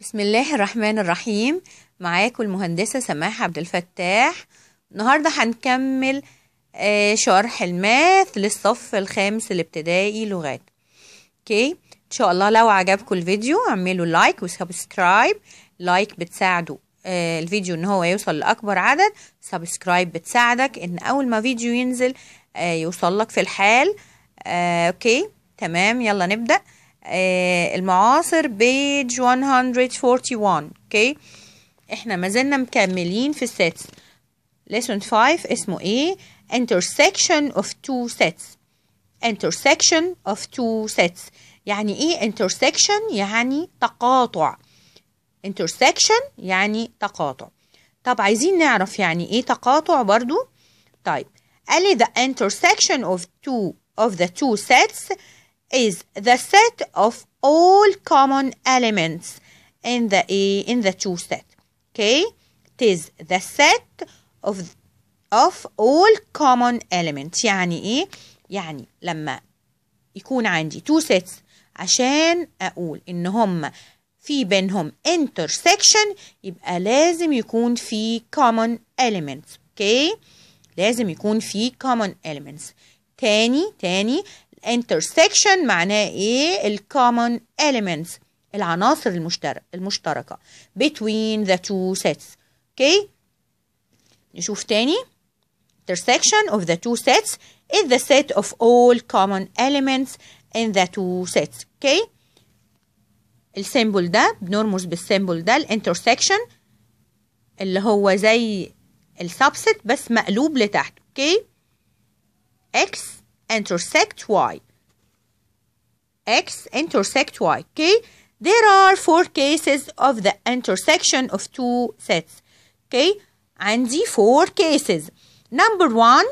بسم الله الرحمن الرحيم معاكم المهندسة سماح عبد الفتاح النهاردة هنكمل آه، شرح الماث للصف الخامس الابتدائي لغات اوكي ان شاء الله لو عجبكم الفيديو اعملوا لايك وسبسكرايب لايك بتساعدوا آه، الفيديو ان هو يوصل لاكبر عدد سبسكرايب بتساعدك ان اول ما فيديو ينزل آه، يوصل لك في الحال اوكي تمام يلا نبدأ آه، المعاصر بيج 141 اوكي احنا ما زلنا مكملين في السيتس ليسون 5 اسمه ايه intersection of two sets intersection of two sets يعني ايه intersection يعني تقاطع intersection يعني تقاطع طب عايزين نعرف يعني ايه تقاطع برضو طيب قال لي the intersection of two of the two sets is the set of all common elements in the in the two set okay it is the set of of all common elements يعني ايه يعني لما يكون عندي two sets عشان اقول ان هم في بينهم intersection يبقى لازم يكون في common elements okay? لازم يكون في common elements تاني تاني intersection معناه ايه ال common elements العناصر المشترك المشتركه between the two sets اوكي okay. نشوف تاني intersection of the two sets is the set of all common elements in the two sets اوكي okay. السيمبل ده بنرمز بالسيمبل ده الانترسكشن اللي هو زي السبست بس مقلوب لتحت اوكي okay. x intersect y. X intersect y. Okay. There are four cases of the intersection of two sets. Okay. the four cases. Number one,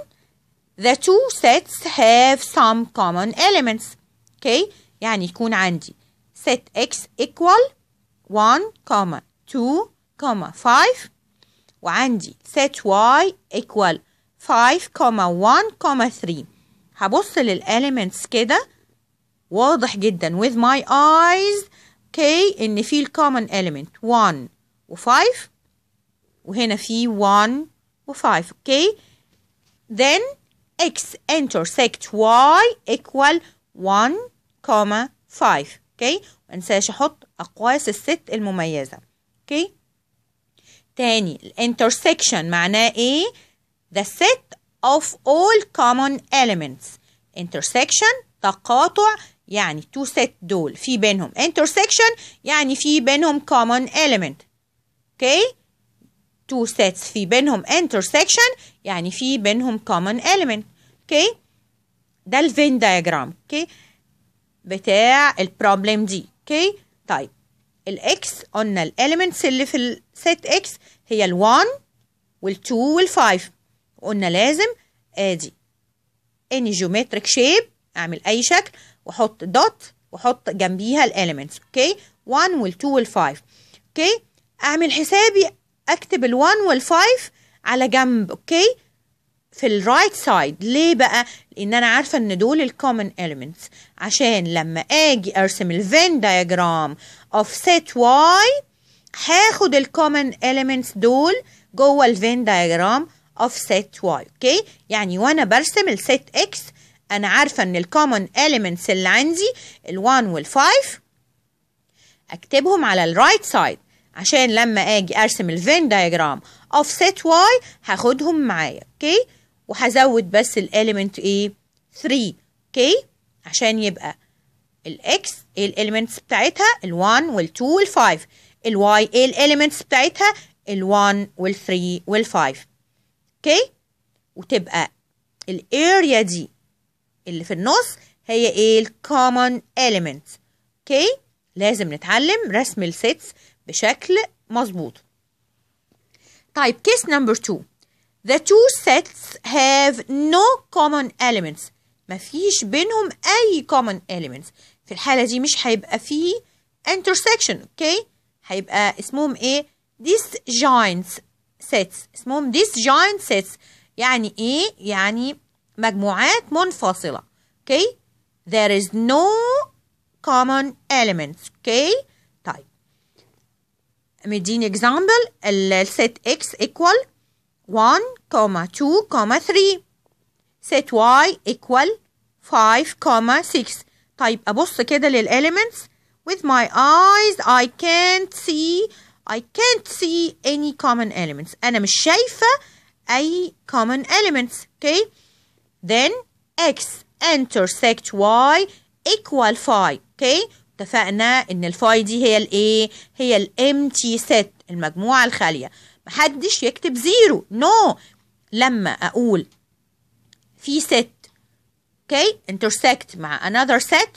the two sets have some common elements. Okay. يعني يكون عندي set x equal 1 comma 2 comma 5 وعندي set y equal 5 comma 1 comma 3 هبص للاليمنتس كده واضح جدا with my eyes okay ان في الكومن اليمنت 1 و5 وهنا في 1 و5 اوكي then x intersect y equal 1 comma 5 okay ما انساش احط اقواس الست المميزه اوكي تاني الانترسكشن معناه ايه the set of all common elements intersection تقاطع يعني تو set دول في بينهم intersection يعني في بينهم common element okay two sets في بينهم intersection يعني في بينهم common element okay ده الفين diagram okay بتاع البروبلم دي اوكي okay. طيب x قلنا elements اللي في set x هي ال1 وال2 وال5 قلنا لازم ادي اني جيومتريك شيب اعمل اي شكل واحط دوت واحط جنبيها الاليمنتس اوكي 1 وال2 وال5 اوكي اعمل حسابي اكتب ال1 وال5 على جنب اوكي في الرايت سايد ليه بقى لان انا عارفه ان دول الكومن اليمنتس عشان لما اجي ارسم الفين دايجرام اوف سيت واي هاخد الكومن اليمنتس دول جوه الفين دايجرام of set y okay يعني وانا برسم ال set x انا عارفه ان ال common elements اللي عندي ال1 وال5 اكتبهم على ال right side عشان لما اجي ارسم ال Venn diagram of set y هاخدهم معايا okay وهزود بس ال element a 3 okay عشان يبقى ال x ال elements بتاعتها ال1 وال2 وال5 ال y ال elements بتاعتها ال1 وال3 وال5 اوكي وتبقى الاريا دي اللي في النص هي ايه الكومن element اوكي لازم نتعلم رسم السيتس بشكل مظبوط طيب كيس نمبر 2 The two sets have no common elements مفيش بينهم أي common elements في الحالة دي مش هيبقى فيه intersection اوكي هيبقى اسمهم ايه disjoints sets اسمهم disjoint sets يعني ايه يعني مجموعات منفصلة okay there is no common elements okay طيب مديني example set x equal 1 comma 2 comma 3 set y equal 5 comma 6 طيب أبص كده للelements with my eyes I can't see I can't see any common elements and I'm Schaefer, A common elements okay then x intersect y equal phi okay اتفقنا ان الفاي دي هي الايه هي الامتي set المجموعة الخالية محدش يكتب زيرو نو no. لما اقول في set okay intersect مع another set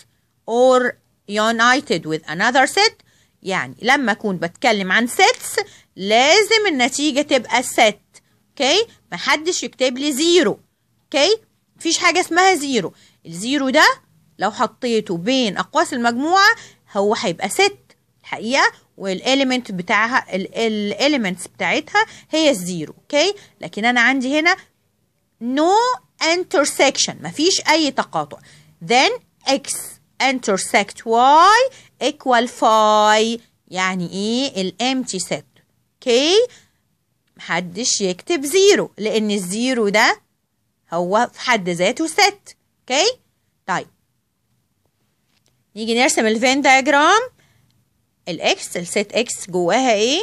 or united with another set يعني لما أكون بتكلم عن سيتس لازم النتيجة تبقى ست أوكي محدش يكتب لي زيرو أوكي مفيش حاجة اسمها زيرو الزيرو ده لو حطيته بين أقواس المجموعة هو هيبقى ست الحقيقة والاليمنت بتاعها الاليمنتس بتاعتها هي الزيرو اوكي لكن انا عندي هنا no intersection مفيش اي تقاطع then x intersect y فاي يعني ايه الامتي set اوكي محدش يكتب زيرو لان الزيرو ده هو في حد ذاته set اوكي طيب نيجي نرسم الفين دايجرام الاكس الست اكس جواها ايه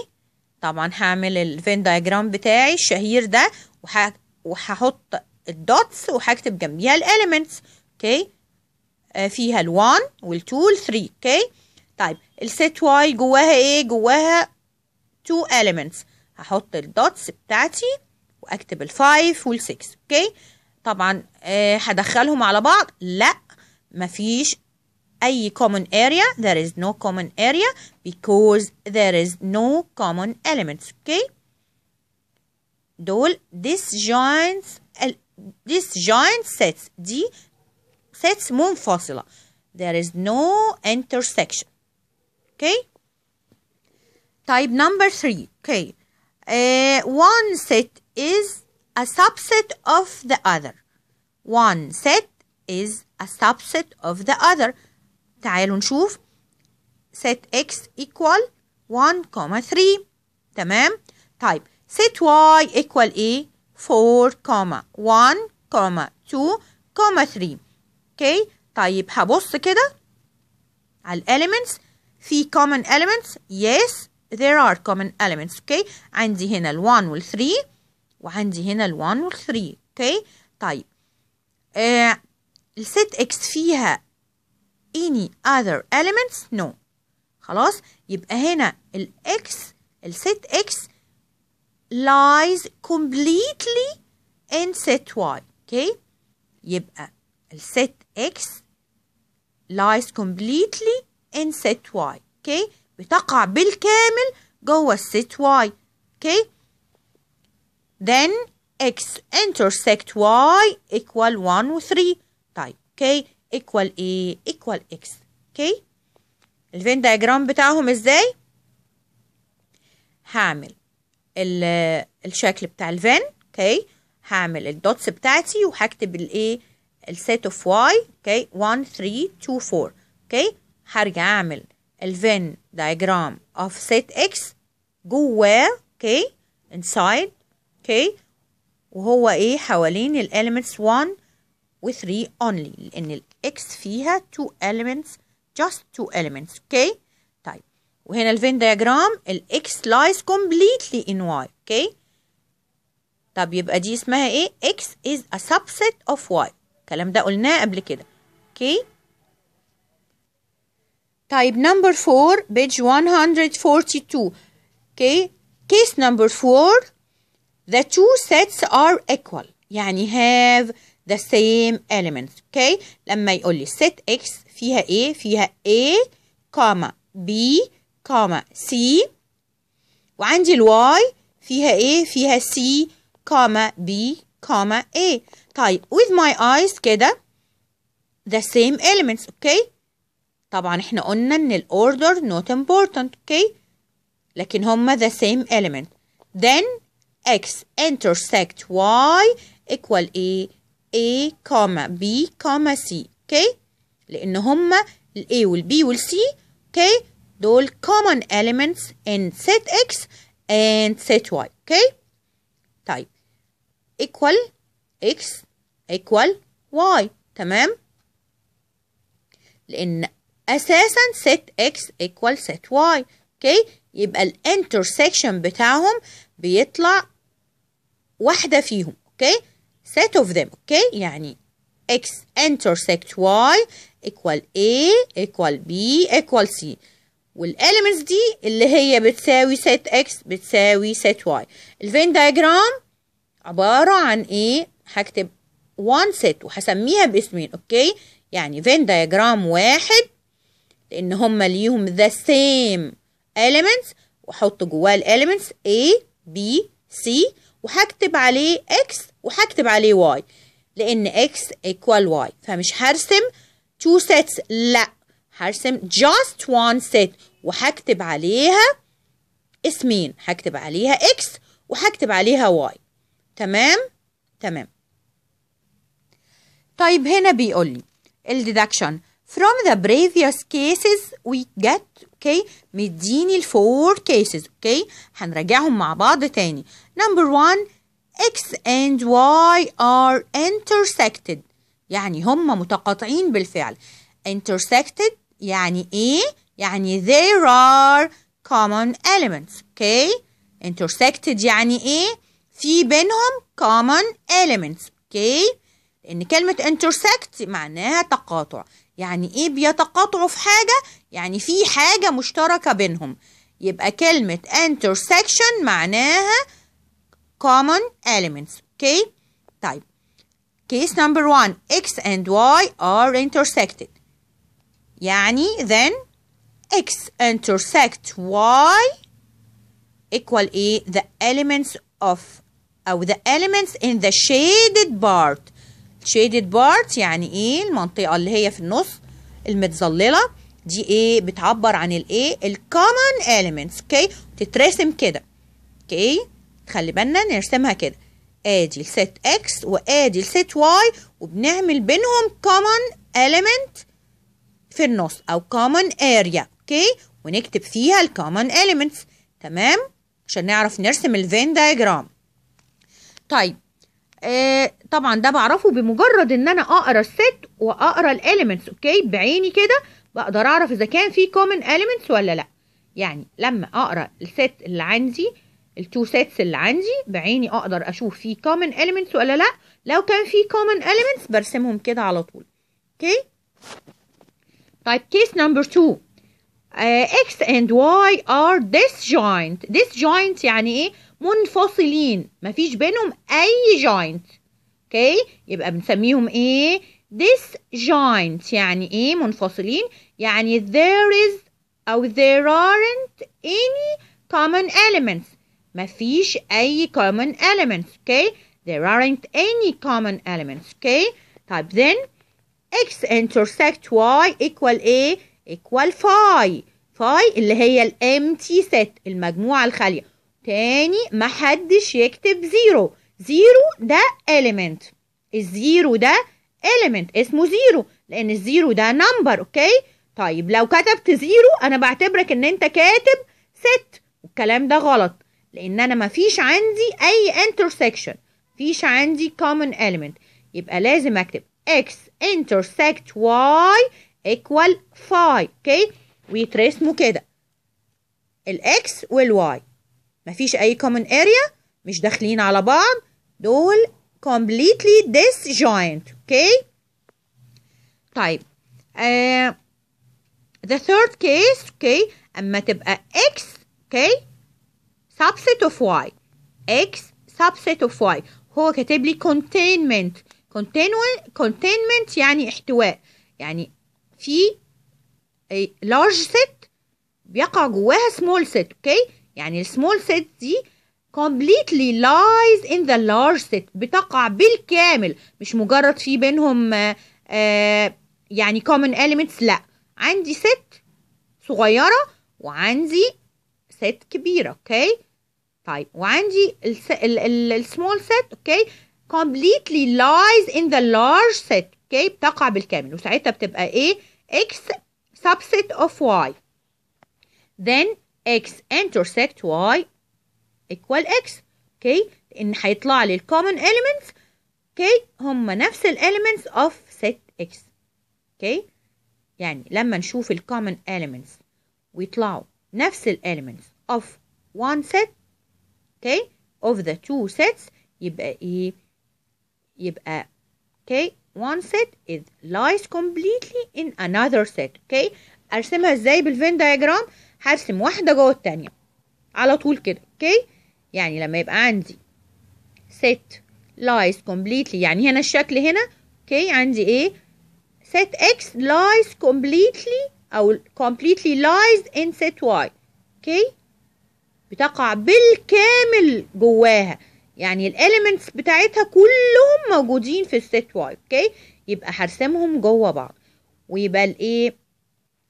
طبعا هعمل الفين دايجرام بتاعي الشهير ده وح... وهحط الدوتس وهكتب جنبيها الاليمنتس اوكي آه، فيها ال1 وال2 وال3 اوكي طيب الست واي جواها ايه جواها تو elements هحط الدوتس بتاعتي واكتب الفايف والسكس اوكي طبعا هدخلهم على بعض لا مفيش اي common area there is no common area because there is no common elements اوكي دول disjoint disjoint sets دي sets منفصله there is no intersection okay type number three okay uh, one set is a subset of the other one set is a subset of the other تعالوا نشوف set x equal 1 comma 3 تمام Type set y equal a 4 comma 1 comma 2 comma 3 okay طيب هبص كده على elements. في common elements yes there are common elements okay عندي هنا ال1 وال3 وعندي هنا ال1 وال3 okay طيب آه eh, set X. فيها any other elements no خلاص يبقى هنا الاكس set X lies completely in set y okay يبقى eh, set x lies completely ان set y اوكي بتقع بالكامل جوه الست y اوكي then x intersect y equal 1 و 3 طيب اوكي equal ايه equal x اوكي الفين دايجرام بتاعهم ازاي هعمل الشكل بتاع الفين اوكي هعمل الدوتس بتاعتي وهكتب الايه السيت اوف واي اوكي 1 3 2 4 اوكي هرجع اعمل الفين دايجرام اوف سيت اكس جواه اوكي انسايد اوكي وهو ايه حوالين الاليمنتس 1 و 3 اونلي لان الاكس فيها 2 elements just 2 elements اوكي طيب وهنا الفين دايجرام الاكس لايز كومبليتلي ان واي اوكي طب يبقى دي اسمها ايه x is a subset of y الكلام ده قلناه قبل كده اوكي okay? type number 4 page 142 okay case number 4 the two sets are equal يعني have the same elements okay لما يقول لي set x فيها A فيها A comma B comma C وعندي الواي فيها A فيها C B A طيب with my eyes كده the same elements okay طبعا احنا قلنا ان الاوردر not important اوكي okay? لكن هما the same element then x intersect y equal a a comma b comma c اوكي okay? لان هما ال a وال b وال c اوكي okay? دول common elements in set x and set y اوكي طيب equal x equal y تمام لان أساسا set x equal set y أوكي يبقى intersection بتاعهم بيطلع واحدة فيهم أوكي set of them أوكي يعني x intersect y equal a equal b equal c والelements دي اللي هي بتساوي set x بتساوي set y الفين diagram عبارة عن ايه هكتب one set وهسميها باسمين اوكي يعني فين diagram واحد لان هما ليهم ذا سيم elements واحط جواه elements A B C وهكتب عليه X وهكتب عليه Y لان X equal Y فمش هرسم two sets لا هرسم just one set وهكتب عليها اسمين هكتب عليها X وهكتب عليها Y تمام تمام طيب هنا بيقول لي الديدكشن From the previous cases we get okay مديني ال four cases okay هنراجعهم مع بعض تاني number one x and y are intersected يعني هم متقاطعين بالفعل intersected يعني ايه يعني there are common elements okay intersected يعني ايه في بينهم common elements okay لان كلمه intersect معناها تقاطع يعني ايه بيتقاطعوا في حاجه يعني في حاجه مشتركه بينهم يبقى كلمه intersection معناها common elements اوكي طيب case number 1 x and y are intersected يعني then x intersect y equal a the elements of أو the elements in the shaded part شيدد part يعني ايه المنطقة اللي هي في النص المتظللة دي ايه بتعبر عن الايه الكومن elements اوكي تترسم كده اوكي خلي بالنا نرسمها كده ادي الست اكس وادي الست واي وبنعمل بينهم common element في النص او common area اوكي ونكتب فيها الكومن elements تمام عشان نعرف نرسم الفين دايجرام طيب آه، طبعا ده بعرفه بمجرد ان انا اقرا الست واقرا الاليمنتس اوكي بعيني كده بقدر اعرف اذا كان في كومن اليمنتس ولا لا يعني لما اقرا الست اللي عندي التو سيتس اللي عندي بعيني اقدر اشوف في كومن اليمنتس ولا لا لو كان في كومن اليمنتس برسمهم كده على طول اوكي طيب كيس نمبر 2 اكس and y are disjoint disjoint يعني ايه منفصلين مفيش بينهم اي جوينت اوكي يبقى بنسميهم ايه ديس جوينت يعني ايه منفصلين يعني there is او there aren't any common elements مفيش اي common elements اوكي there aren't any common elements اوكي طيب then x intersect y equal a equal phi phi اللي هي empty set المجموعة الخالية تاني محدش يكتب زيرو زيرو ده element الزيرو ده element اسمه زيرو لان الزيرو ده number اوكي طيب لو كتبت زيرو انا بعتبرك ان انت كاتب ست والكلام ده غلط لان انا مفيش عندي اي intersection مفيش عندي common element يبقى لازم اكتب x intersect y equal 5 اوكي ويترسموا كده الاكس والواي مفيش أي common area مش داخلين على بعض دول completely disjoint okay طيب uh, the third case okay أما تبقى x okay subset of y x subset of y هو كاتب لي containment containment يعني احتواء يعني في large set بيقع جواها small set اوكي okay? يعني السمول set دي completely lies in the large set بتقع بالكامل مش مجرد في بينهم آآ آه، آه، يعني common elements لا عندي ست صغيرة وعندي ست كبيرة اوكي okay? طيب وعندي السمول set اوكي okay? completely lies in the large set اوكي okay? بتقع بالكامل وساعتها بتبقى ايه x subset of y then x intersect y equal x okay? لان هيطلع لي common elements اوكي هما نفس elements of set x اوكي يعني لما نشوف common elements ويطلعوا نفس elements of one set okay? of the two sets يبقى ايه يبقى one set is lies completely in another set اوكي ارسمها ازاي بالفين diagram هرسم واحدة جوه التانية على طول كده اوكي يعني لما يبقى عندي set lies completely يعني هنا الشكل هنا اوكي عندي ايه set x lies completely او completely lies in set y اوكي بتقع بالكامل جواها يعني الاليمنتس بتاعتها كلهم موجودين في الست واي اوكي يبقى هرسمهم جوه بعض ويبقى الايه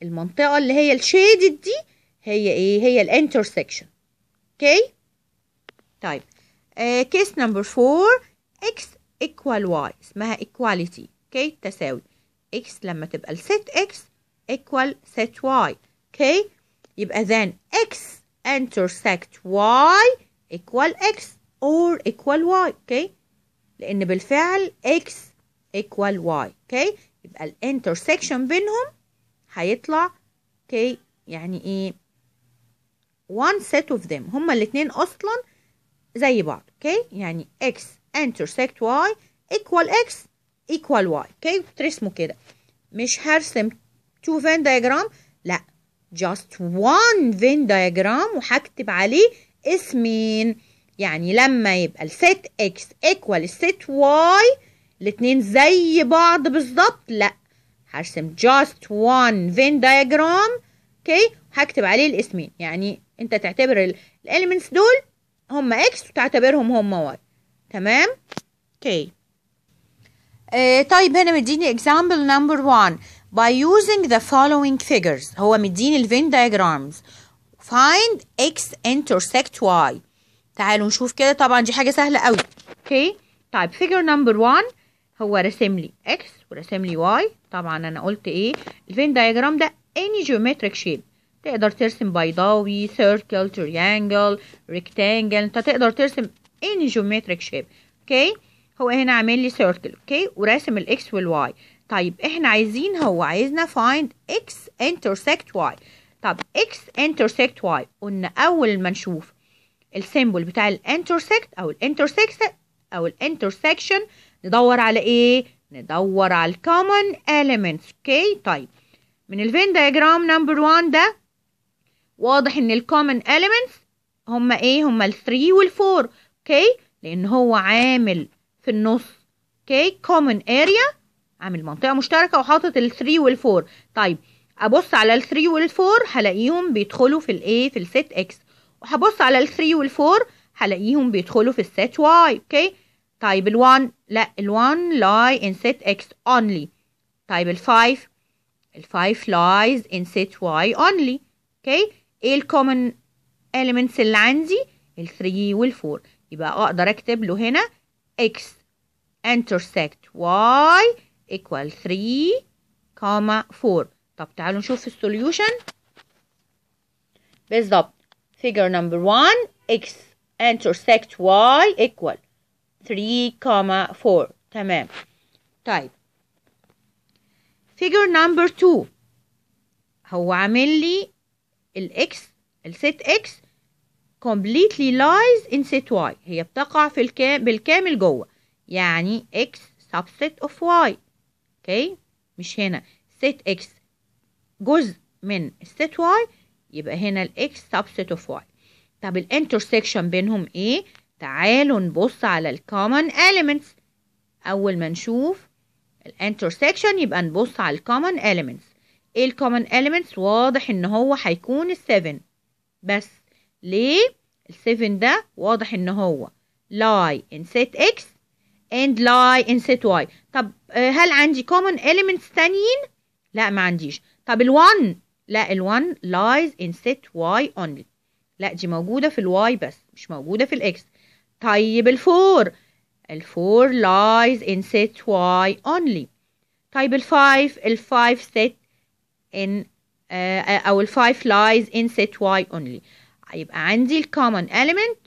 المنطقه اللي هي الشيدد دي هي ايه هي الانترسكشن اوكي طيب كيس نمبر 4 اكس ايكوال واي اسمها ايكواليتي اوكي تساوي اكس لما تبقى لست اكس ايكوال ست واي اوكي يبقى then x intersect y equal x or equal y اوكي لان بالفعل x equal y اوكي يبقى الانترسكشن بينهم هيطلع okay يعني ايه one set of them هما الاتنين اصلا زي بعض اوكي يعني x intersect y equal x equal y اوكي ترسموا كده مش هرسم two Venn diagram لا just one Venn diagram وهكتب عليه اسمين يعني لما يبقى الست x equal الست y الاتنين زي بعض بالظبط لا هرسم just one Venn diagram اوكي هكتب عليه الاسمين يعني انت تعتبر الاليمنتس دول هم اكس وتعتبرهم هم واي تمام اوكي آه طيب هنا مديني example number 1 by using the following figures هو مديني الفين diagrams find x intersect y تعالوا نشوف كده طبعا دي حاجه سهله قوي اوكي طيب figure number 1 هو رسم لي x ورسم لي y طبعا انا قلت ايه الفين diagram ده any geometric shape تقدر ترسم بيضاوي سيركل تريانجل ريكتانجل انت تقدر ترسم اي جيومتريك شيب اوكي هو هنا عامل لي سيركل اوكي وراسم الاكس والواي طيب احنا عايزين هو عايزنا فايند اكس انترسكت واي طب اكس انترسكت واي قلنا اول ما نشوف السيمبل بتاع الانترسكت او الانترسكت او الانترسكشن ندور على ايه ندور على الكومن elements اوكي طيب من الفين diagram نمبر 1 ده واضح ان الكومن اليمنتس هما ايه هما الثري والفور اوكي لان هو عامل في النص اوكي كومن اريا عامل منطقه مشتركه وحاطط الثري والفور طيب ابص على الثري والفور هلاقيهم بيدخلوا في الايه في الست اكس وهبص على الثري والفور هلاقيهم بيدخلوا في الست واي اوكي طيب ال1 لا ال1 لاي ان ست اكس اونلي طيب ال5 ال5 لايز ان ست واي اونلي اوكي ايه الكومن elements اللي عندي ال 3 وال 4 يبقى اقدر اكتب له هنا x intersect y equal 3 4 طب تعالوا نشوف السوليوشن بالظبط figure number 1 x intersect y equal 3 4 تمام طيب figure number 2 هو عامل لي الإكس set إكس completely lies in set Y هي بتقع في الكام بالكامل جوه يعني X subset of Y اوكي okay. مش هنا set X جزء من set Y يبقى هنا ال X subset of Y طب intersection بينهم ايه تعالوا نبص على common elements اول ما نشوف intersection يبقى نبص على common elements ايه common elements واضح ان هو هيكون seven بس ليه seven ده واضح ان هو lie in set x and lie in set y طب هل عندي common elements تانيين لا ما عنديش طب ال1 لا ال1 lies in set y only لا دي موجودة في y بس مش موجودة في x طيب ال four lies in set y only طيب ال five set in او uh, الفايف uh, lies in set y only يبقى عندي الكومن element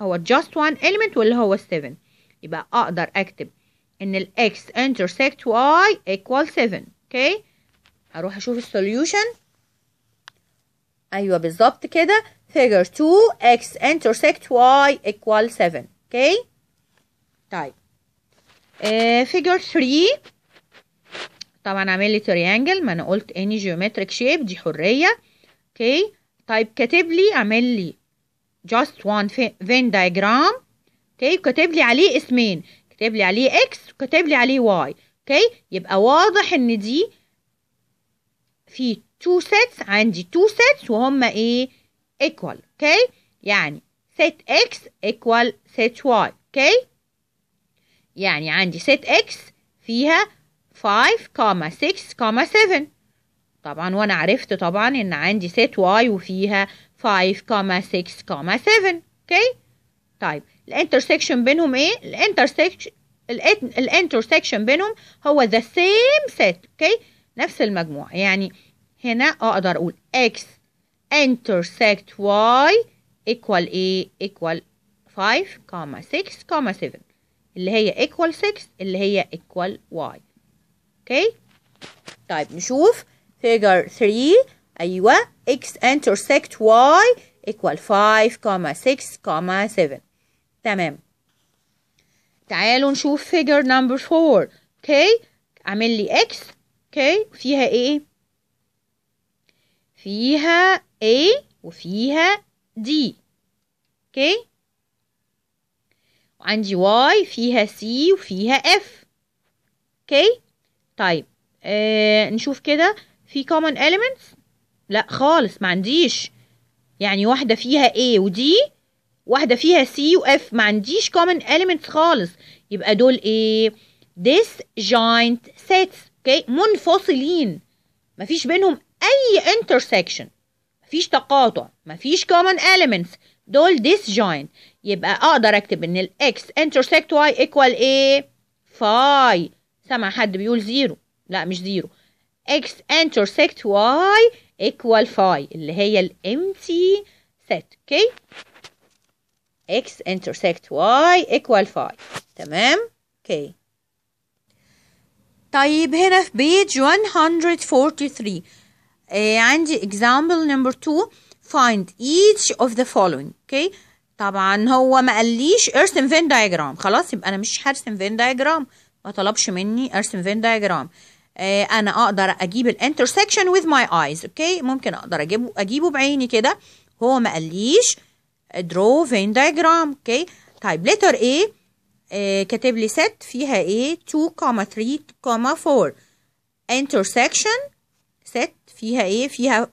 هو just one element واللي هو 7 يبقى اقدر اكتب ان the x intersect y equal 7 اوكي okay. اروح اشوف السوليوشن ايوه بالظبط كده figure 2 x intersect y equal 7 اوكي okay. طيب uh, figure 3 طبعا اعمل لي تريانجل ما انا قلت اني جيومتريك شيب دي حريه اوكي طيب كاتب لي اعمل لي جاست وان فين دايجرام اوكي وكاتب لي عليه اسمين كاتب لي عليه اكس وكاتب لي عليه واي اوكي يبقى واضح ان دي في تو سيتس عندي تو سيتس وهما ايه ايكوال اوكي يعني سيت اكس ايكوال سيت واي اوكي يعني عندي سيت اكس فيها 5.6.7 طبعا وانا عرفت طبعا ان عندي set y وفيها 5.6.7 6, اوكي طيب الانترسكشن بينهم ايه الانترسكشن الانترسكشن بينهم هو ذا سيم set اوكي نفس المجموعه يعني هنا اقدر اقول x intersect y equal a equal 5.6.7 اللي هي equal 6 اللي هي equal y اوكي طيب نشوف فيجر 3 ايوه x intersect y equal 5,6,7 تمام تعالوا نشوف فيجر نمبر 4 اوكي اعمل لي x اوكي فيها ايه فيها A وفيها D اوكي وعندي Y فيها C وفيها F اوكي طيب آه نشوف كده في common elements لا خالص ما عنديش يعني واحدة فيها A ودي واحدة فيها C و F ما عنديش common elements خالص يبقى دول ايه disjoint sets اوكي okay. منفصلين فيش بينهم اي intersection ما فيش تقاطع ما فيش common elements دول disjoint يبقى اقدر اكتب ان X intersect y equal ايه 5 سمع حد بيقول زيرو لا مش زيرو x intersect y equal phi اللي هي الامتي set اوكي x intersect y equal phi تمام اوكي طيب هنا في بيج 143 آه عندي اكزامبل نمبر 2 find each of the following اوكي طبعا هو ما قاليش ارسم فين دايجرام خلاص يبقى انا مش هرسم فين دايجرام ما طلبش مني ارسم فين دايجرام آه انا اقدر اجيب الانترسكشن وذ ماي ايز اوكي ممكن اقدر اجيبه اجيبه بعيني كده هو ما قاليش درو فين دايجرام اوكي طيب ليتر ايه كاتب لي ست فيها ايه 2 كوما 3 كوما 4 انترسكشن ست فيها ايه فيها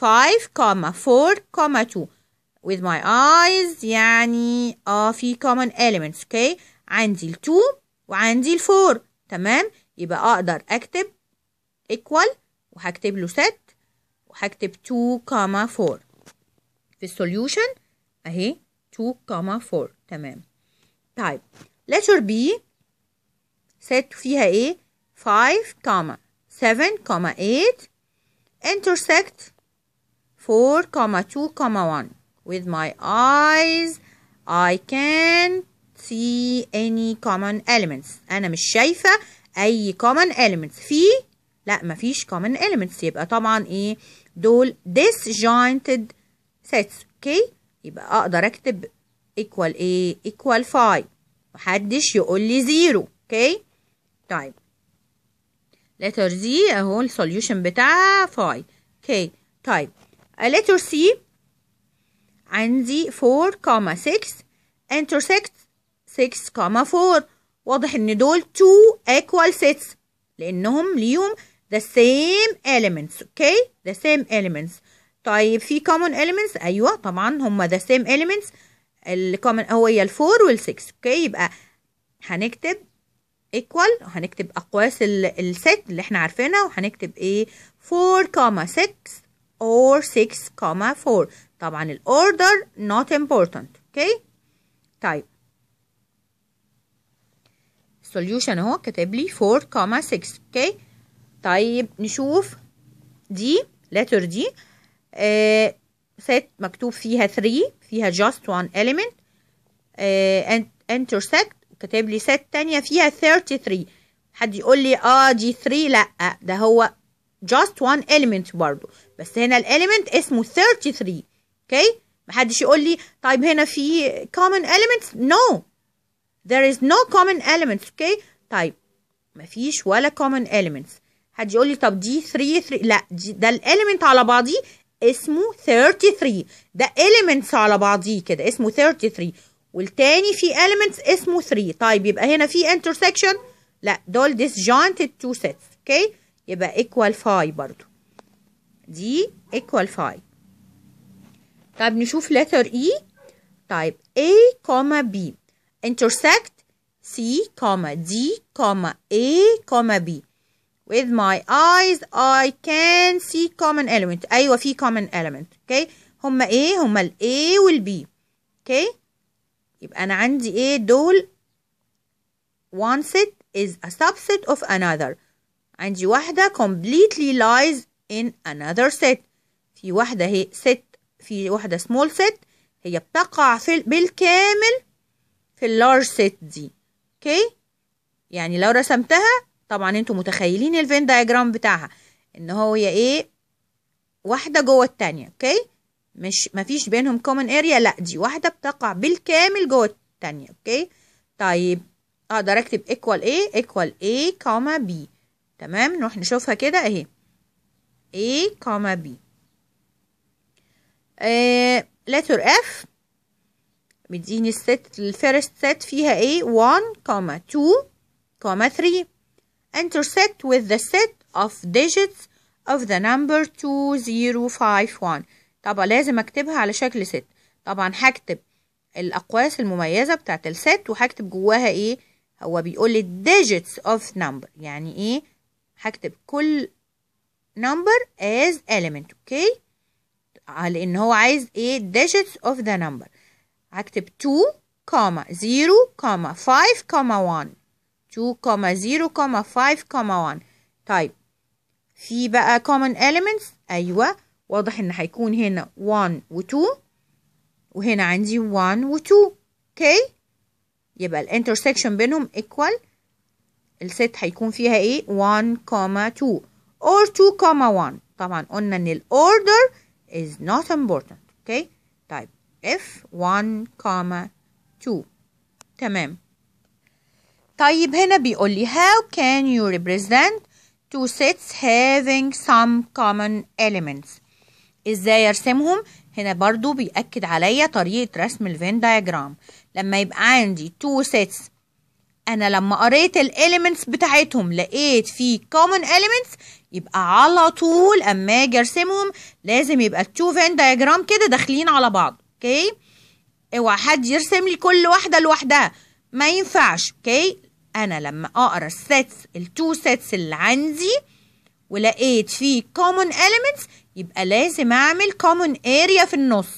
5 كوما 4 كوما 2 with my eyes يعني اه في common elements اوكي okay. عندي ال 2 وعندي الفور تمام يبقى أقدر أكتب equal وهكتب له set وهكتب 2,4 كاما في السوليوشن أهي 2,4 كاما تمام طيب letter B set فيها إيه 5,7,8 كاما كاما intersect 4 كاما كاما with my eyes I can see any common elements أنا مش شايفة أي common elements في لا مفيش common elements يبقى طبعا إيه دول disjointed sets أوكي يبقى أقدر أكتب equal إيه equal 5 محدش يقول لي زيرو أوكي طيب letter Z أهو solution بتاعها 5 أوكي طيب letter C عندي 4,6 intersect 6 4 واضح ان دول 2 equal 6 لانهم ليهم the same elements okay the same elements طيب في common elements ايوه طبعا هما the same elements الكومن هو هي ال 4 وال 6 اوكي يبقى هنكتب ايكوال وهنكتب اقواس الست اللي احنا عارفينها وهنكتب ايه 4 6 or 6 4 طبعا الاوردر not important اوكي طيب السوليوشن اهو كاتب لي 4.6 اوكي طيب نشوف دي letter دي آه set مكتوب فيها 3 فيها just one element ااا آه، intersect كاتب لي set تانية فيها 33 حد يقول لي اه دي 3 لا ده هو just one element برضه بس هنا الاليمنت اسمه 33 اوكي okay? محدش يقول لي طيب هنا في common elements no there is no common elements اوكي okay? طيب مفيش ولا common elements حد يقول لي طب دي 3 3 لا دي ده الاليمنت على بعضيه اسمه 33 ده elements على بعضيه كده اسمه 33 والتاني في elements اسمه 3 طيب يبقى هنا في intersection لا دول disjointed two sets اوكي okay? يبقى equal 5 برضو دي equal 5 طيب نشوف letter E طيب A, B intersect C, D, A, B. With my eyes I can see common element. أيوة في common element. Okay. هما إيه؟ هما ال A وال B. Okay. يبقى أنا عندي إيه دول one set is a subset of another. عندي واحدة completely lies in another set. في واحدة هي set في واحدة small set هي بتقع في بالكامل في اللارج سيت دي اوكي يعني لو رسمتها طبعا انتوا متخيلين الفين دايجرام بتاعها ان هو يا ايه واحده جوه التانية اوكي مش مفيش بينهم كومن اريا لا دي واحده بتقع بالكامل جوه التانية اوكي طيب اقدر اكتب ايكوال ايه ايكوال ايه كوما بي تمام نروح نشوفها كده اهي ايه كوما بي لتر اف مديني الست الفيرست set فيها ايه 1 كوما 2 كوما 3 intersect with the set of digits of the number 2051 طبعا لازم اكتبها على شكل ست طبعا هكتب الاقواس المميزه بتاعت الست وهكتب جواها ايه هو بيقول لي digits of number يعني ايه هكتب كل number as element اوكي لان هو عايز ايه digits of the number أكتب 2, 2, 0, 5, 1 0, 5, 1 طيب في بقى common elements أيوة واضح إن هيكون هنا 1 و 2 وهنا عندي 1 و 2 okay يبقى intersection بينهم equal الست هيكون فيها ايه 1 2 or 2 1 طبعا قلنا ان order is not important okay. f 1 2 تمام طيب هنا بيقول لي how can you represent two sets having some common elements ازاي ارسمهم هنا برضو بيأكد عليا طريقة رسم الفين دايجرام لما يبقى عندي two sets انا لما قريت الاليمنتس بتاعتهم لقيت في common elements يبقى على طول اما اجي ارسمهم لازم يبقى two فين دايجرام كده داخلين على بعض اوكي اوعى حد يرسم لي كل واحده لوحدها ما ينفعش اوكي انا لما اقرا السيتس التو سيتس اللي عندي ولقيت فيه كومون اليمنتس يبقى لازم اعمل كومون اريا في النص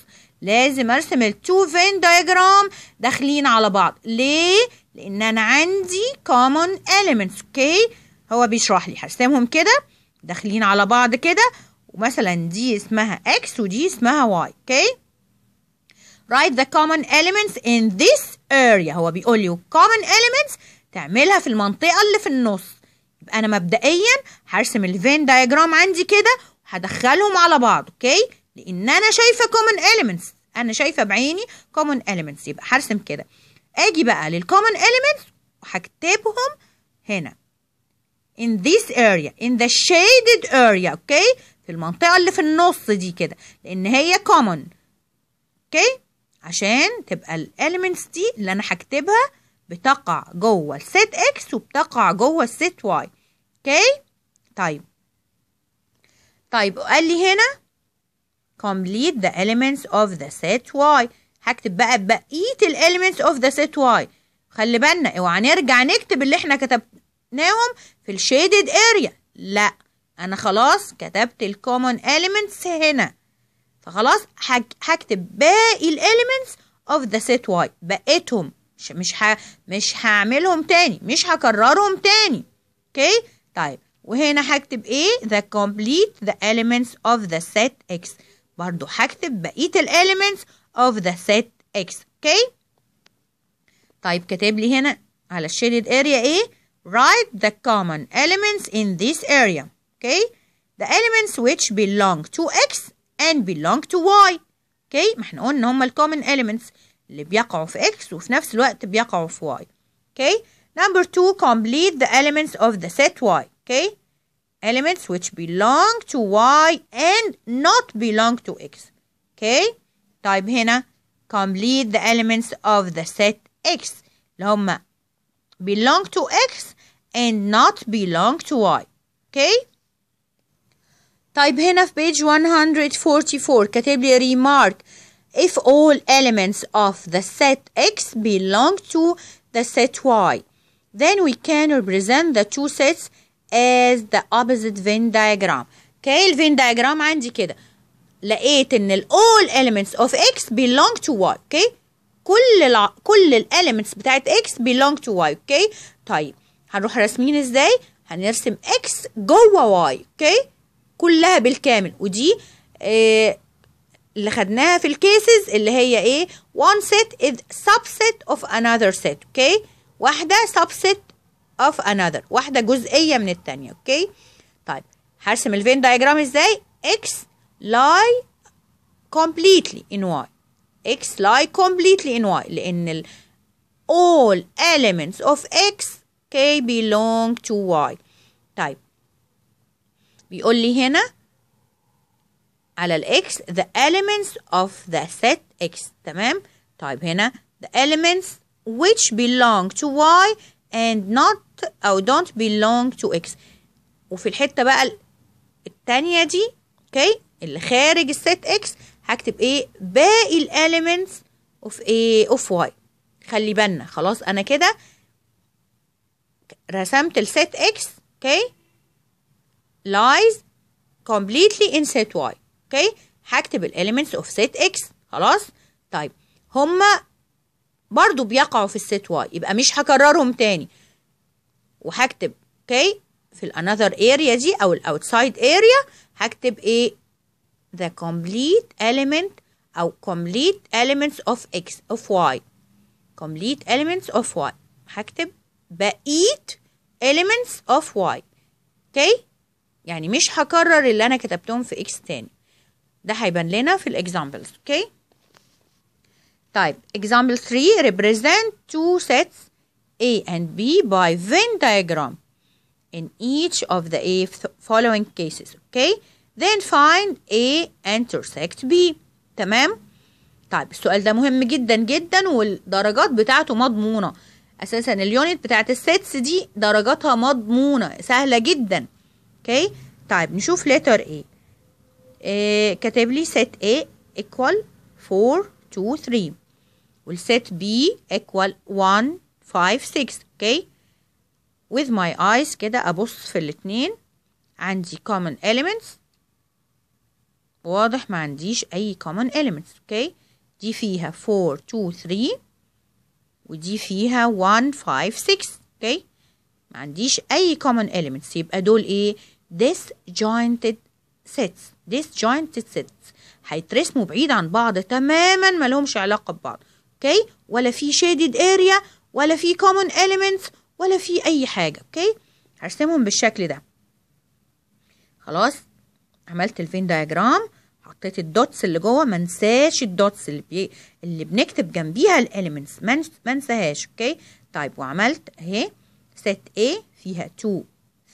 لازم ارسم التو فين دايجرام داخلين على بعض ليه لان انا عندي كومون اليمنتس اوكي هو بيشرح لي هرسمهم كده داخلين على بعض كده ومثلا دي اسمها اكس ودي اسمها واي اوكي write the common elements in this area هو بيقول لي common elements تعملها في المنطقة اللي في النص يبقى أنا مبدئيا هرسم الفين دايجرام عندي كده وهدخلهم على بعض أوكي لأن أنا شايفة common elements أنا شايفة بعيني common elements يبقى هرسم كده أجي بقى للcommon elements وهكتبهم هنا in this area in the shaded area أوكي في المنطقة اللي في النص دي كده لأن هي common أوكي عشان تبقى الاليمنتس دي اللي انا هكتبها بتقع جوه السيت اكس وبتقع جوه السيت واي اوكي طيب طيب قال لي هنا complete the elements of the set y هكتب بقى بقيه الاليمنتس اوف ذا set واي خلي بالنا اوعى نرجع نكتب اللي احنا كتبناهم في الشيدد اريا لا انا خلاص كتبت الكومون elements هنا فخلاص هكتب باقي الاليمنتس اوف ذا سيت واي بقيتهم مش مش ه... مش هعملهم تاني مش هكررهم تاني اوكي okay? طيب وهنا هكتب ايه the complete the elements of the set x برضو هكتب بقيه الاليمنتس of the set x اوكي طيب كاتب لي هنا على الشيدد اريا ايه write the common elements in this area اوكي okay? the elements which belong to x and belong to y okay ما احنا قلنا هما الكومن elements اللي بيقعوا في x وفي نفس الوقت بيقعوا في y okay? number two complete the elements of the set y okay? elements which belong to y and not belong to x okay? طيب هنا complete the elements of the set x اللي belong to x and not belong to y okay? Type N of page 144 كاتب لي remark if all elements of the set X belong to the set Y then we can represent the two sets as the opposite Venn diagram okay الفين diagram عندي كده لقيت ان ال all elements of X belong to Y okay كل الع... كل elements بتاعت X belong to Y اوكي okay? طيب هنروح رسمين ازاي هنرسم X جوه Y اوكي okay? كلها بالكامل ودي آه اللي خدناها في الكيسز اللي هي ايه one set is subset of another set اوكي okay? واحدة subset of another واحدة جزئية من التانية اوكي okay? طيب هرسم الفين دايجرام ازاي x lie completely in y x lie completely in y لان ال all elements of x okay belong to y طيب بيقول لي هنا على الاكس the elements of the set x تمام طيب هنا the elements which belong to y and not أو don't belong to x وفي الحتة بقى التانية دي اوكي اللي خارج الست اكس هكتب ايه باقي الاليمنتس اوف ايه اوف واي خلي بالنا خلاص انا كده رسمت الست اكس اوكي lies completely in set y okay. هكتب الاليمنتس اوف set x خلاص طيب هما برضو بيقعوا في الست y يبقى مش هكررهم تاني وهكتب اوكي okay. في another area دي او outside area هكتب ايه the complete element او complete elements of x of y complete elements of y هكتب بقيت elements of y اوكي okay. يعني مش هكرر اللي انا كتبتهم في اكس تاني ده هيبان لنا في الاكزامبلز اوكي طيب example 3 represent two sets A and B by Venn diagram in each of the A following cases okay then find A intersect B تمام طيب السؤال ده مهم جدا جدا والدرجات بتاعته مضمونة اساسا اليونت بتاعت السيتس دي درجاتها مضمونة سهلة جدا اوكي طيب نشوف letter A كتب لي set A equal 4 2 3 والset B equal 1 5 6 اوكي with my eyes كده ابص في الاتنين عندي common elements واضح ما عنديش اي common elements اوكي دي فيها 4 2 3 ودي فيها 1 5 6 اوكي ما عنديش اي common elements يبقى دول ايه disjointed sets disjointed sets هيترسموا بعيد عن بعض تماما ما لهمش علاقة ببعض اوكي okay? ولا في shaded area ولا في common elements ولا في اي حاجة اوكي okay? هرسمهم بالشكل ده خلاص عملت الفين دايجرام حطيت الدوتس اللي جوه ما انساش الدوتس اللي بي... اللي بنكتب جنبيها الاليمنتس ما انساهاش اوكي طيب وعملت اهي set A فيها 2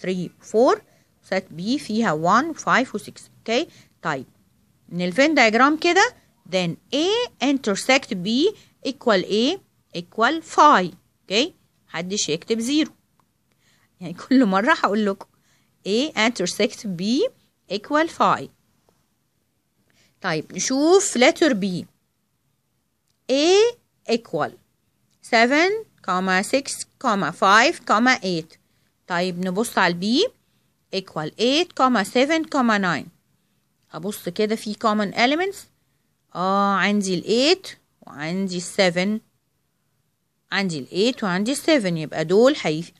3 4 سات بي فيها 1 و5 و6 اوكي طيب من الفين دايجرام كده then A intersect B equal A equal phi اوكي محدش يكتب زيرو يعني كل مرة هقول لكم A intersect B equal phi طيب نشوف letter B A equal 7 6 5 8 طيب نبص على B equal 8, 7, 9 هبص كده في common elements اه عندي ال 8 وعندي ال 7 عندي ال 8 وعندي ال 7 يبقى دول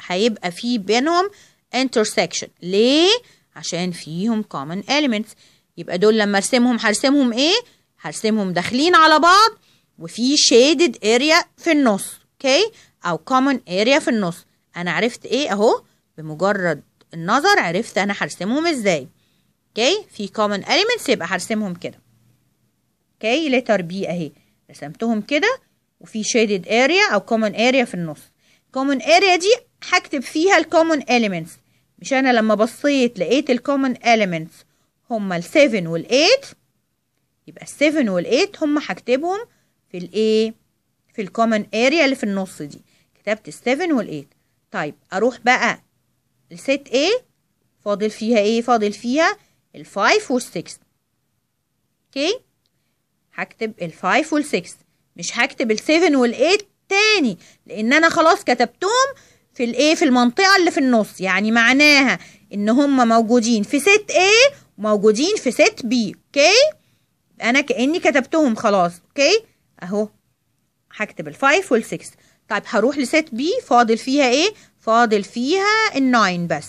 هيبقى في بينهم intersection ليه؟ عشان فيهم common elements يبقى دول لما ارسمهم هرسمهم ايه؟ هرسمهم داخلين على بعض وفي shaded area في النص اوكي؟ okay? او common area في النص انا عرفت ايه اهو بمجرد النظر عرفت انا هرسمهم ازاي اوكي في كومن اليمنتس يبقى هرسمهم كده اوكي letter بي اهي رسمتهم كده وفي شيدد اريا او كومن اريا في النص كومن اريا دي هكتب فيها الكومن اليمنتس مش انا لما بصيت لقيت الكومن اليمنتس هما ال 7 وال 8 يبقى ال 7 وال 8 هما هكتبهم في الايه في الكومن اريا اللي في النص دي كتبت ال 7 وال 8 طيب اروح بقى الست A فاضل فيها ايه فاضل فيها الفايف والسكس اوكي هكتب الفايف والسكس مش هكتب السيفن والايت تاني لان انا خلاص كتبتهم في الايه في المنطقه اللي في النص يعني معناها ان هم موجودين في ست A وموجودين في ست B اوكي انا كاني كتبتهم خلاص اوكي اهو هكتب الفايف والسكس طيب هروح لست B فاضل فيها ايه فاضل فيها الناين بس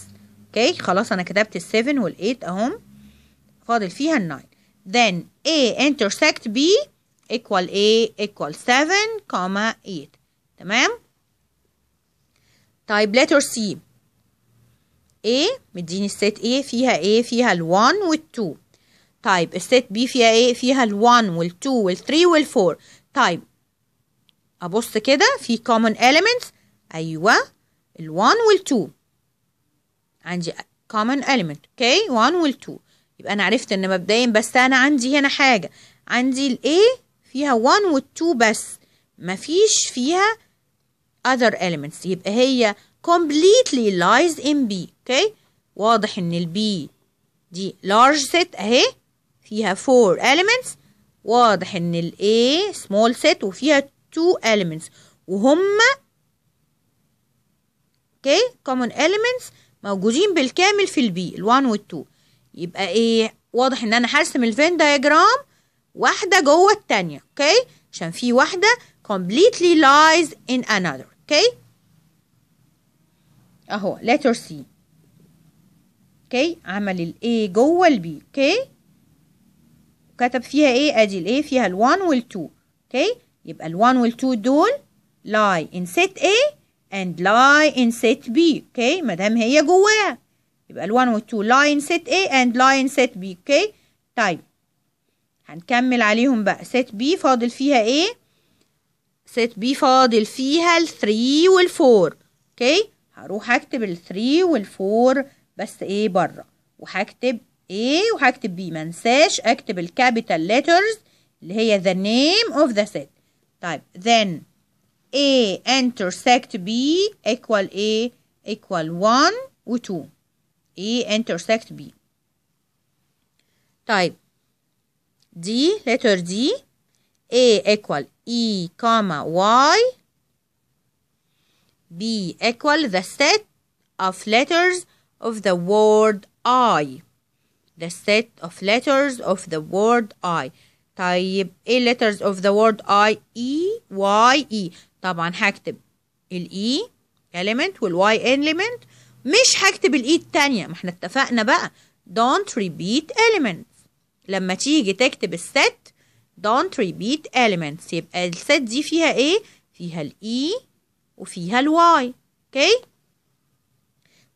اوكي خلاص انا كتبت السفن والايت اهم فاضل فيها الناين then A intersect B equal A equal 7 comma 8 تمام طيب letter C A مديني الست A فيها A فيها ال 1 وال 2 طيب الست B فيها A فيها ال 1 وال 2 وال 3 وال 4 طيب أبص كده في common elements أيوه ال1 وال2 عندي common element اوكي 1 وال2 يبقى انا عرفت ان مبدئيا بس انا عندي هنا حاجه عندي A فيها 1 وال2 بس مفيش فيها other elements يبقى هي completely lies in B اوكي واضح ان B دي large set اهي فيها 4 elements واضح ان A small set وفيها 2 elements وهما اوكي common elements موجودين بالكامل في البي ال1 وال2 يبقى ايه واضح ان انا هرسم الفين دايجرام واحده جوه الثانيه اوكي عشان في واحده completely lies in another اوكي اهو letter C اوكي عمل الاي A جوه البي B اوكي وكتب فيها ايه ادي الاي A فيها ال 1 وال 2 اوكي يبقى ال 1 وال 2 دول lie in set A and lie in set B اوكي مادام هي جواها يبقى ال1 وال2 lie in set A and lie in set B اوكي طيب هنكمل عليهم بقى set B فاضل فيها ايه set B فاضل فيها ال3 وال4 اوكي هروح اكتب ال3 وال4 بس ايه بره وهكتب ايه وهكتب بي ما انساش اكتب الكابيتال letters اللي هي the name of the set طيب then A intersect B equal A equal 1 و 2 A intersect B طيب D letter D A equal E comma Y B equal the set of letters of the word I the set of letters of the word I طيب A letters of the word I E Y E طبعا هكتب الاي e element والواي element مش هكتب الاي e التانية ما احنا اتفقنا بقى don't repeat elements لما تيجي تكتب الست don't repeat elements يبقى الست دي فيها ايه فيها الاي e وفيها الواي اوكي okay?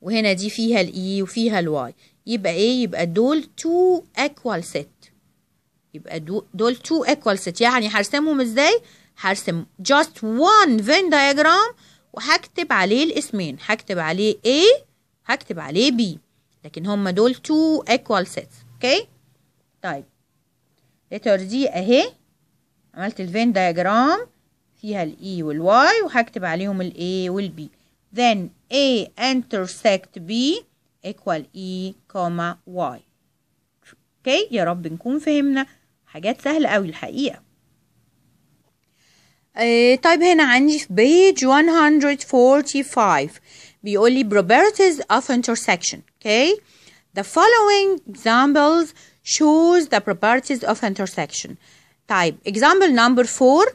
وهنا دي فيها الاي وفيها الواي يبقى ايه يبقى دول two equal set يبقى دول two equal set يعني هرسمهم ازاي هرسم just one Venn diagram وهكتب عليه الاسمين هكتب عليه A هكتب عليه B لكن هما دول two equal sets اوكي طيب letter D اهي عملت الفين diagram فيها ال E وال Y وهكتب عليهم ال A وال B then A intersect B equal E, Y اوكي يا رب نكون فهمنا حاجات سهلة قوي الحقيقة طيب هنا عندي في page 145 بيقول لي properties of intersection okay the following examples shows the properties of intersection طيب example number 4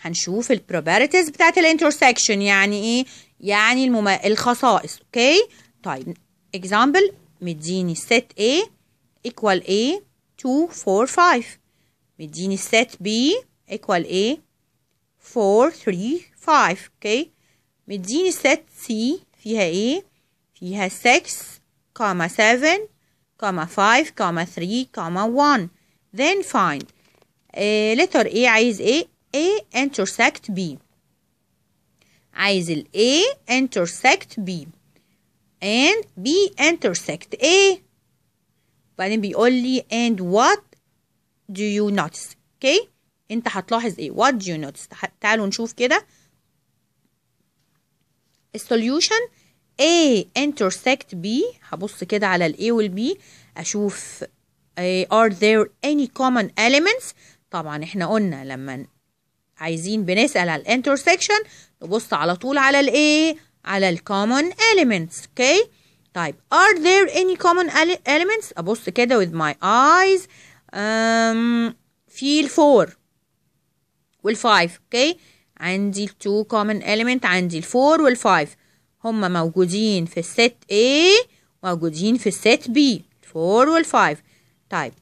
هنشوف properties بتاعت intersection يعني ايه يعني المم... الخصائص okay طيب example مديني set A equal A 2 4 5 مديني set B equal A 4 3 5 مديني set C فيها ايه فيها 6 comma 7 comma 5 comma 3 comma 1 then find a eh, letter A عايز a A intersect B عايز ال A intersect B and B intersect A بعدين بيقول لي and what do you notice okay انت هتلاحظ ايه what do you notice تعالوا نشوف كده solution A intersect B هبص كده على ال A وال B أشوف are there any common elements طبعا احنا قلنا لما عايزين بنسأل على intersection نبص على طول على ال A على ال common elements اوكي okay. طيب are there any common elements أبص كده with my eyes um, feel for والفايف اوكي عندي التو كومن اليمنت عندي الفور والفايف هما موجودين في الست A موجودين في الست B الفور والفايف طيب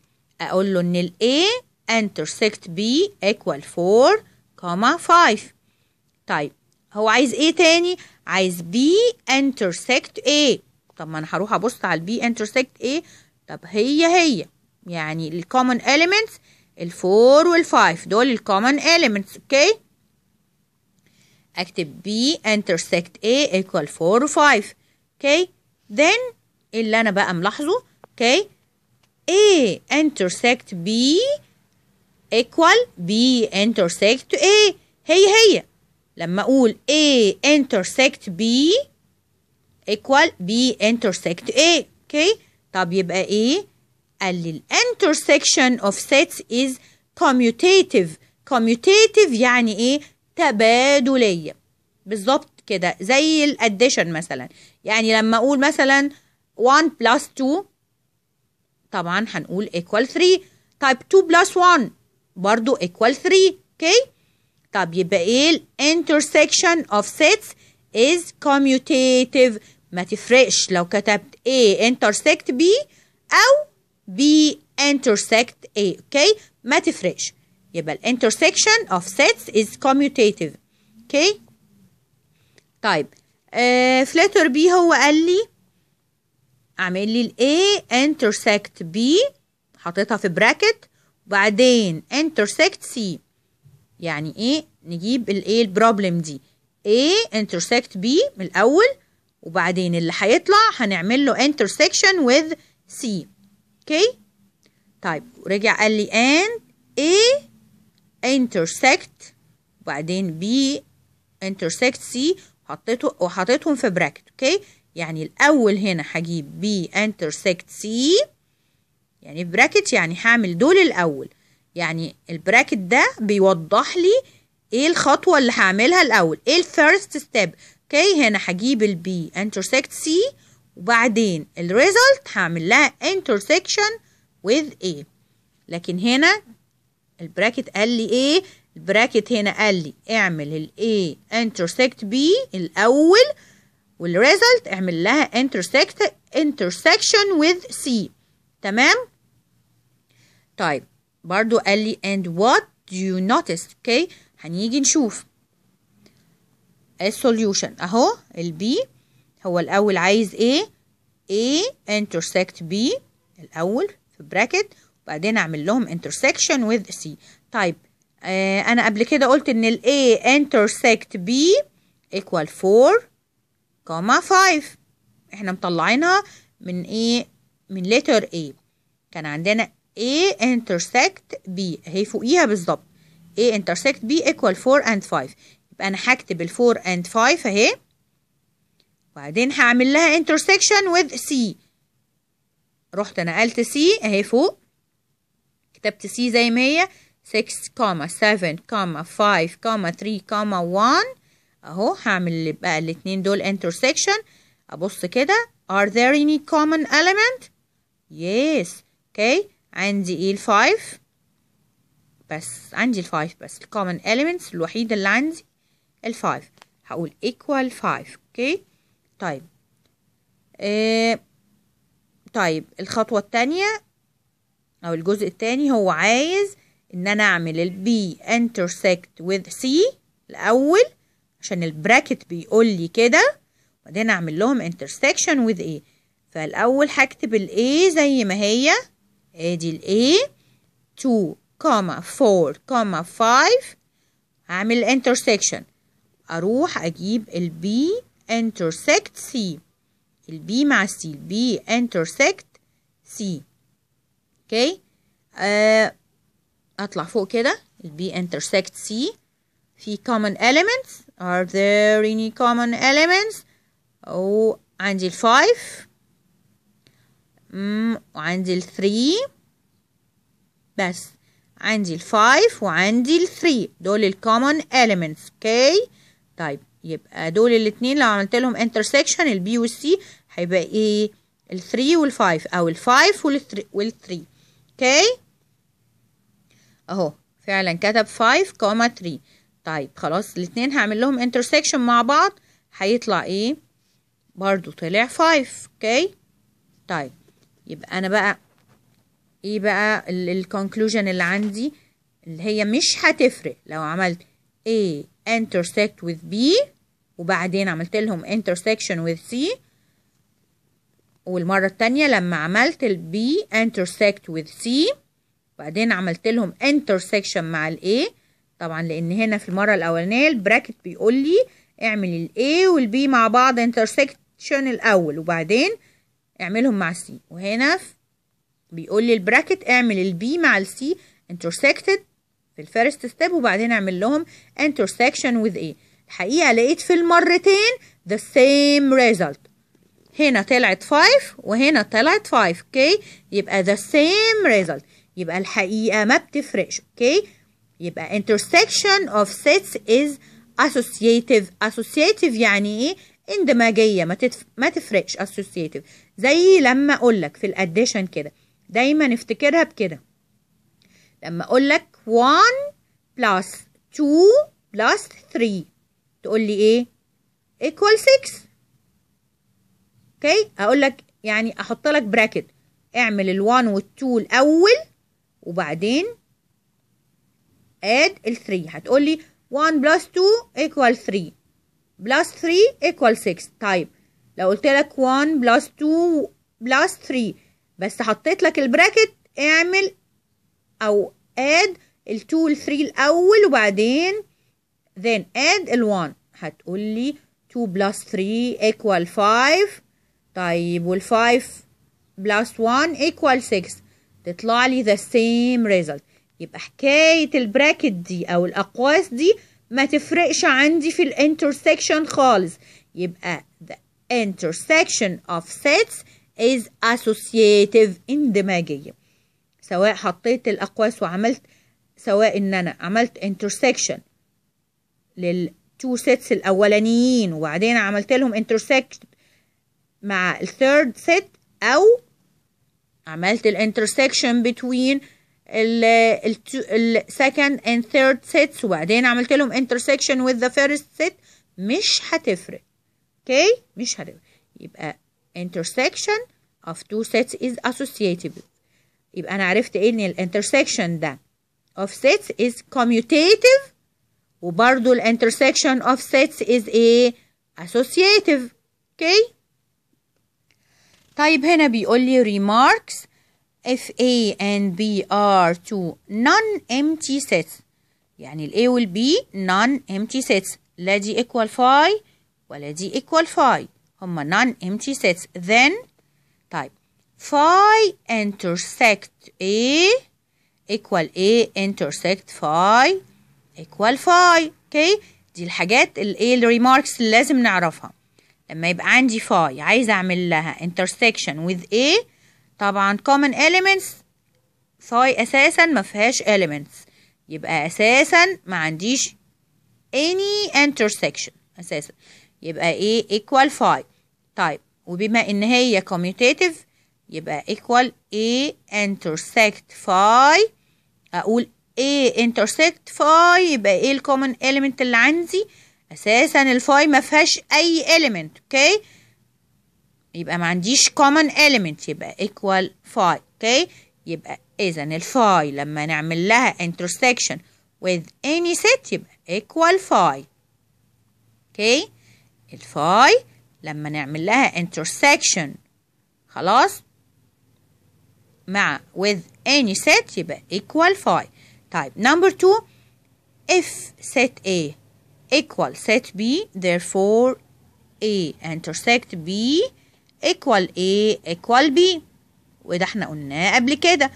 اقول له ان ال A intersect B equal 4 كما 5 طيب هو عايز ايه تاني عايز B intersect A طب ما انا هروح ابص على B intersect A طب هي هي يعني common elements الفور والفايف دول الكومن إيليمنتس أوكي أكتب B intersect A equal four five أوكي then اللي أنا بقى ملاحظه أوكي A intersect B equal B intersect A هي هي لما أقول A intersect B equal B intersect A أوكي طب يبقى إيه قال لي الانترسكشن اوف سيتس از commutative commutative يعني ايه تبادليه بالظبط كده زي الاديشن مثلا يعني لما اقول مثلا 1 بلس 2 طبعا هنقول equal 3 طيب 2 بلس 1 برضو equal 3 اوكي طب يبقى ايه ال intersection of sets is commutative ما تفرقش لو كتبت A intersect B أو بي انترسكت اي اوكي ما تفرقش يبقى الانترسكشن اوف sets is commutative اوكي طيب فلاتر آه، بي هو قال لي اعمل لي الاي انترسكت B حطيتها في براكت وبعدين انترسكت C يعني ايه نجيب الاي البروبلم دي A انترسكت B من الاول وبعدين اللي هيطلع هنعمل له intersection with C اوكي طيب ورجع قال لي and A intersect وبعدين B intersect C حطيته وحطيتهم في براكت اوكي يعني الاول هنا هجيب B intersect C يعني براكت يعني هعمل دول الاول يعني البراكت ده بيوضح لي ايه الخطوه اللي هعملها الاول ايه الفيرست ستيب اوكي هنا هجيب البي انترسكت سي وبعدين الريزلت هعمل لها intersection with A لكن هنا البراكت قال لي ايه البراكت هنا قال لي اعمل ال A intersect B الأول والريزلت اعمل لها intersect intersection with C تمام طيب برضو قال لي and what do you notice اوكي okay. هنيجي نشوف السوليوشن اهو البي هو الأول عايز إيه A intersect B الأول في براكت وبعدين أعمل لهم intersection with C طيب آه أنا قبل كده قلت إن ال A intersect B equal 4 5 إحنا مطلعينها من إيه من letter A كان عندنا A intersect B هي فوقيها بالظبط A intersect B equal 4 and 5 يبقى أنا هكتب ال 4 and 5 أهي وبعدين هعمل لها intersection with C رحت نقلت C اهي فوق كتبت C زي ما هي 6, 7, 5, 3, 1 اهو هعمل بقى الاتنين دول intersection ابص كده are there any common element yes okay عندي ايه 5 بس عندي 5 بس common elements الوحيد اللي عندي 5 هقول equal 5 اوكي okay. طيب آه طيب الخطوة التانية أو الجزء التاني هو عايز إن أنا أعمل B intersect with C الأول عشان البراكت بيقول لي كده وبعدين أعمل لهم intersection with A فالأول هكتب ال A زي ما هي أدي ال A 2 كوما 4 5 هعمل intersection أروح أجيب ال B intersect C البي مع C البي intersect C اوكي آه اطلع فوق كده البي intersect C في common elements are there any common elements أو عندي الفايف وعندي الثري بس عندي الفايف وعندي الثري دول الكومن elements اوكي okay. طيب يبقى دول الاتنين لو عملت لهم intersection البي والسي هيبقى ايه الثري والفايف او الفايف والثري 3 اوكي اهو فعلا كتب 5 كوما 3 طيب خلاص الاتنين هعمل لهم intersection مع بعض هيطلع ايه برضو طلع 5 اوكي طيب يبقى انا بقى ايه بقى الكونكلوجن اللي عندي اللي هي مش هتفرق لو عملت A intersect with B وبعدين عملت لهم intersection with C والمرة التانية لما عملت ال B intersect with C وبعدين عملت لهم intersection مع ال A طبعا لأن هنا في المرة الأولانية البراكت بيقول لي اعمل ال A وال B مع بعض intersection الأول وبعدين اعملهم مع C وهنا بيقول لي البراكت اعمل ال B مع ال C intersected في الفيرست ستيب وبعدين اعمل لهم intersection with A الحقيقة لقيت في المرتين the same result هنا طلعت 5 وهنا طلعت 5 اوكي يبقى the same result يبقى الحقيقة ما بتفرقش اوكي يبقى intersection of sets is associative associative يعني ايه اندماجية ما, تتف... ما تفرقش associative زي لما اقول لك في الاديشن كده دايما افتكرها بكده لما اقول لك 1 plus 2 plus 3 تقول لي ايه equal 6 اوكي اقول لك يعني احط لك براكت اعمل ال1 وال2 الاول وبعدين اد ال3 هتقول لي 1 بلس 2 equal 3 بلس 3 equal 6 طيب لو قلت لك 1 بلس 2 بلس 3 بس حطيت لك البراكت اعمل او اد ال2 وال 3 الاول وبعدين then add ال1 هتقول لي 2 plus 3 equal 5 طيب وال5 plus 1 equal 6 تطلع لي the same result يبقى حكاية البراكت دي أو الأقواس دي ما تفرقش عندي في الانترسكشن خالص يبقى the intersection of sets is associative اندماجية سواء حطيت الأقواس وعملت سواء إن أنا عملت intersection للتو سيتس الاولانيين وبعدين عملت لهم انترسكت مع الثيرد سيت او عملت الانترسكشن بتوين السكند اند ثيرد سيتس وبعدين عملت لهم انترسكشن وذ ذا فيرست سيت مش هتفرق اوكي مش هتفرق يبقى intersection of two sets is associative يبقى انا عرفت ان الانترسكشن ده of sets is commutative وبرضو intersection of sets is a associative okay Type هنا بيقول remarks if A and B are two non-empty sets يعني ال A وال B non-empty sets لا دي equal phi ولا دي equal phi هما non-empty sets then type phi intersect A equal A intersect phi equal 5 اوكي دي الحاجات الايه الريماركس اللي لازم نعرفها لما يبقى عندي فاي عايزه اعمل لها intersection with a طبعا common elements فاي اساسا ما فيهاش elements يبقى اساسا ما عنديش any intersection اساسا يبقى ايه equal 5 طيب وبما ان هي commutative يبقى equal a intersect phi اقول A intersect phi يبقى ايه الكومن element اللي عندي اساسا الفاي ما فيهاش اي element اوكي okay. يبقى ما عنديش common element يبقى equal phi اوكي okay. يبقى اذا الفاي لما نعمل لها intersection with any set يبقى equal phi اوكي okay. الفاي لما نعمل لها intersection خلاص مع with any set يبقى equal phi type. Number two, if set A equal set B, therefore A intersect B equal A equal B. وده احنا قلناه قبل كده.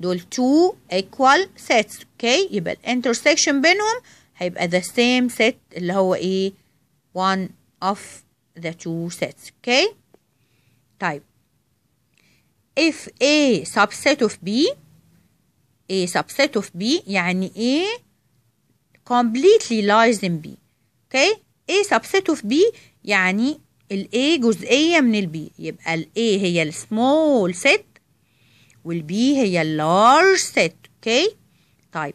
دول two equal sets. okay. يبقى intersection بينهم هيبقى the same set اللي هو ايه؟ one of the two sets. okay. type If A subset of B A subset of B يعني A completely lies in B okay A subset of B يعني ال A جزئية من ال B يبقى ال A هي ال small set وال B هي ال large set okay طيب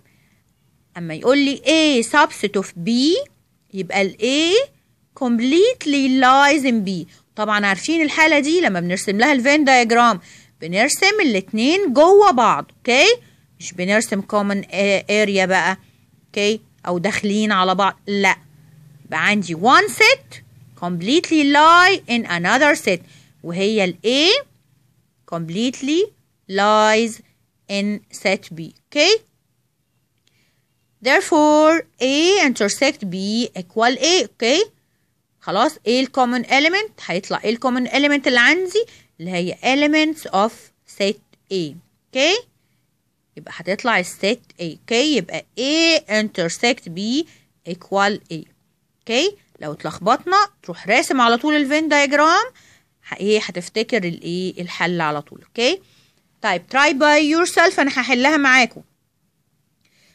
أما يقول لي A subset of B يبقى ال A completely lies in B طبعا عارفين الحالة دي لما بنرسم لها الفين diagram بنرسم الاتنين جوه بعض اوكي okay? مش بنرسم كومن اريا بقى اوكي او داخلين على بعض لا يبقى عندي one set completely lie in another set وهي ال A completely lies in set B okay therefore A intersect B equal A okay خلاص A common element هيطلع A common element اللي عندي اللي هي elements of set A okay يبقى هتطلع السيت A K يبقى A intersect B equal A اوكي لو اتلخبطنا تروح راسم على طول الفين دايجرام ايه هتفتكر الايه الحل على طول اوكي طيب try by yourself انا هحلها معاكم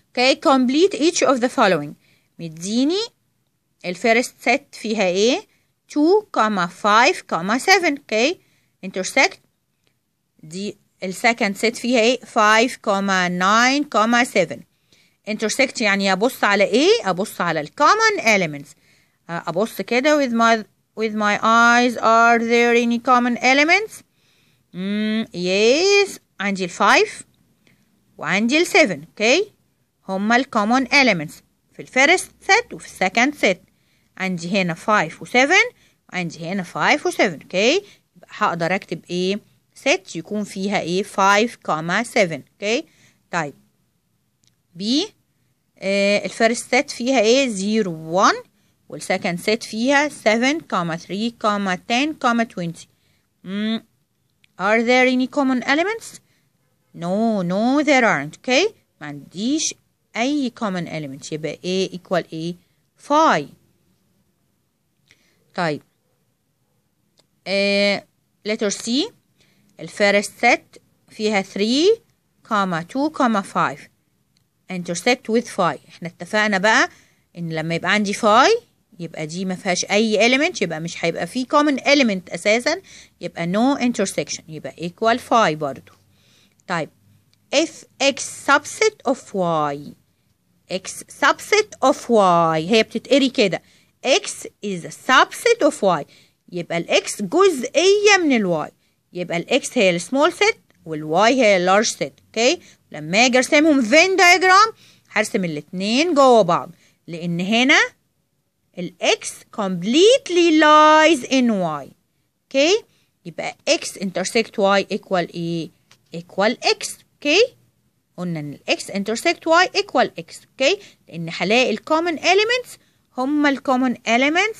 اوكي complete each of the following مديني الفيرست set فيها ايه 2 5 7 اوكي intersect دي السكند سيت فيها ايه 5,9,7 intersect يعني ابص على ايه ابص على الكومن elements ابص كده with my with my eyes are there any common elements mm, yes عندي الفايف وعندي السيفن اوكي هما الكومن elements في الفيرست set وفي السكند set عندي هنا 5 و7 وعندي هنا 5 و7 اوكي يبقى هقدر اكتب ايه ست يكون فيها ايه 5 كاما 7 اوكي طيب بي الفيرست ست فيها ايه 0 1 والسكند ست فيها 7 كاما 3 كاما 10 كاما 20 امم are there any common elements نو نو there aren't اوكي ما عنديش اي common اليمنت يبقى a ايكوال a 5 طيب آه letter C الفيرست set فيها 3 كاما 2 كاما 5 intersect with phi احنا اتفقنا بقى ان لما يبقى عندي phi يبقى دي ما فيهاش اي element يبقى مش هيبقى فيه common element اساسا يبقى no intersection يبقى equal phi برضو طيب if x subset of y x subset of y هي بتتقري كده x is a subset of y يبقى ال x جزئية من ال y يبقى الاكس هي السمول سيت والواي هي اللارج سيت اوكي لما اجي ارسمهم فين دايجرام هرسم الاتنين جوه بعض لان هنا الاكس completely lies in y اوكي يبقى x انترسكت y ايكوال ايه ايكوال x اوكي قلنا ان الاكس انترسكت y ايكوال x اوكي لان هلاقي الكومن elements هما الكومن elements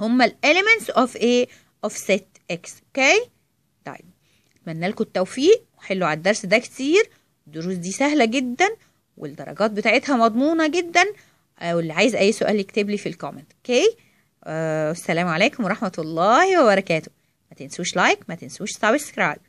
هما الاليمنتس اوف ايه اوف set x اوكي اتمنى لكم التوفيق وحلوا على الدرس ده كتير الدروس دي سهله جدا والدرجات بتاعتها مضمونه جدا آه، واللي عايز اي سؤال يكتب لي في الكومنت اوكي آه السلام عليكم ورحمه الله وبركاته ما تنسوش لايك ما تنسوش سبسكرايب